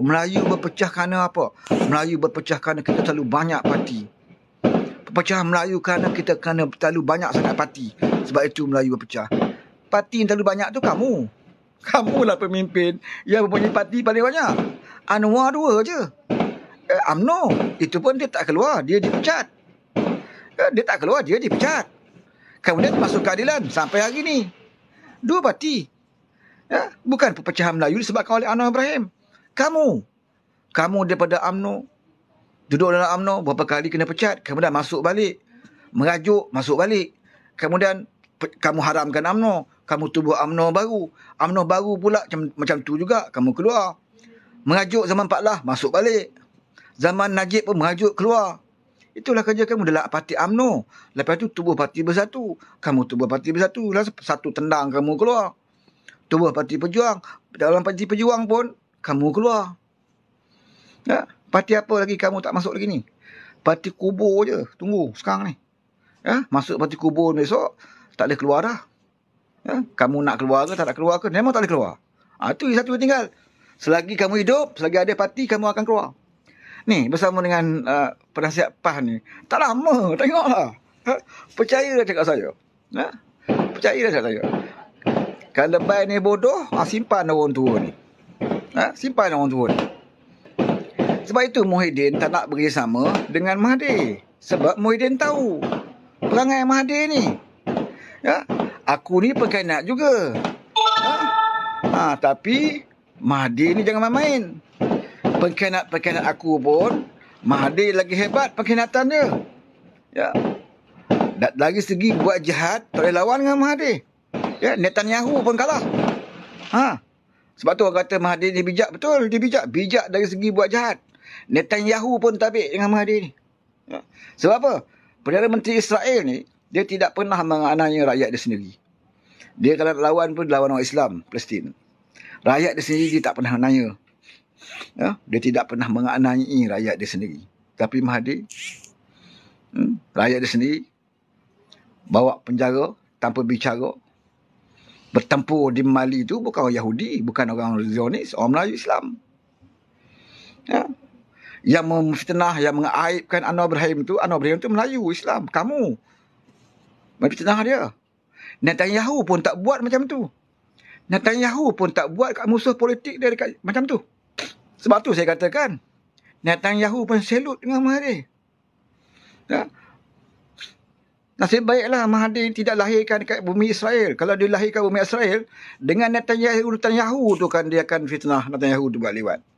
Melayu berpecah kerana apa? Melayu berpecah kerana kita terlalu banyak parti. Pecah Melayu kerana kita kerana terlalu banyak sangat parti. Sebab itu Melayu berpecah. Parti yang terlalu banyak tu kamu. Kamulah pemimpin yang mempunyai parti paling banyak. Anwar dua je. Eh, UMNO. Itu pun dia tak keluar. Dia dipecat. Eh, dia tak keluar. Dia dipecat. Kemudian masuk keadilan sampai hari ni. Dua parti. Ya, bukan pecah Melayu disebabkan oleh Anwar Ibrahim kamu. Kamu daripada AMNO Duduk dalam AMNO berapa kali kena pecat. Kemudian masuk balik. Merajuk, masuk balik. Kemudian kamu haramkan AMNO, Kamu tubuh AMNO baru. AMNO baru pula macam, macam tu juga. Kamu keluar. Merajuk zaman Pak Lah, masuk balik. Zaman Najib pun merajuk, keluar. Itulah kerja kamu adalah parti UMNO. Lepas tu tubuh parti bersatu. Kamu tubuh parti bersatu. Lepas satu tendang kamu keluar. Tubuh parti pejuang. Dalam parti pejuang pun kamu keluar. Ya? Parti apa lagi kamu tak masuk lagi ni? Parti kubur je. Tunggu sekarang ni. Ya? Masuk parti kubur besok, tak boleh keluar dah. Ya? Kamu nak keluar ke, tak nak keluar ke, memang tak boleh keluar. Ha, itu satu tinggal. Selagi kamu hidup, selagi ada parti, kamu akan keluar. Ni, bersama dengan uh, penasihat PAH ni. Tak lama, tengoklah. Ha? Percayalah cakap saya. Ha? Percayalah cakap saya. Kalau lebay ni bodoh, ha, simpan orang tua ni ha? simpan orang tua ni. Sebab itu Muhyiddin tak nak sama dengan Mahdi. Sebab Muhyiddin tahu perangai Mahdi ni. Ya? Aku ni perkenat juga. Ha? ha? tapi Mahdi ni jangan main-main. Perkenat-perkenat aku pun Mahdi lagi hebat perkenatan dia. Ya. Dan lagi segi buat jahat tak boleh lawan dengan Mahdi. Ya, Netanyahu pun kalah. Ha. Sebab tu orang kata Mahathir ni bijak. Betul, dia bijak. Bijak dari segi buat jahat. Netanyahu pun tabik dengan Mahathir ni. Ya. Sebab apa? Perdana Menteri Israel ni, dia tidak pernah menganai rakyat dia sendiri. Dia kalau lawan pun lawan orang Islam, Palestin. Rakyat dia sendiri dia tak pernah nanya. Ya. Dia tidak pernah menganai rakyat dia sendiri. Tapi Mahathir, hmm, rakyat dia sendiri, bawa penjara tanpa bicara, bertempur di Mali itu bukan orang Yahudi, bukan orang Zionis, orang Melayu Islam. Ya. Yang memfitnah, yang mengaibkan Anwar Ibrahim itu, Anwar Ibrahim itu Melayu Islam, kamu. Memfitnah dia. Netanyahu pun tak buat macam tu. Netanyahu pun tak buat kat musuh politik dia dekat macam tu. Sebab tu saya katakan, Netanyahu pun selut dengan Mahathir. Ya. Nasib baiklah Mahathir tidak lahirkan dekat bumi Israel. Kalau dia lahirkan bumi Israel, dengan Netanyahu, Netanyahu tu kan dia akan fitnah Netanyahu tu buat lewat.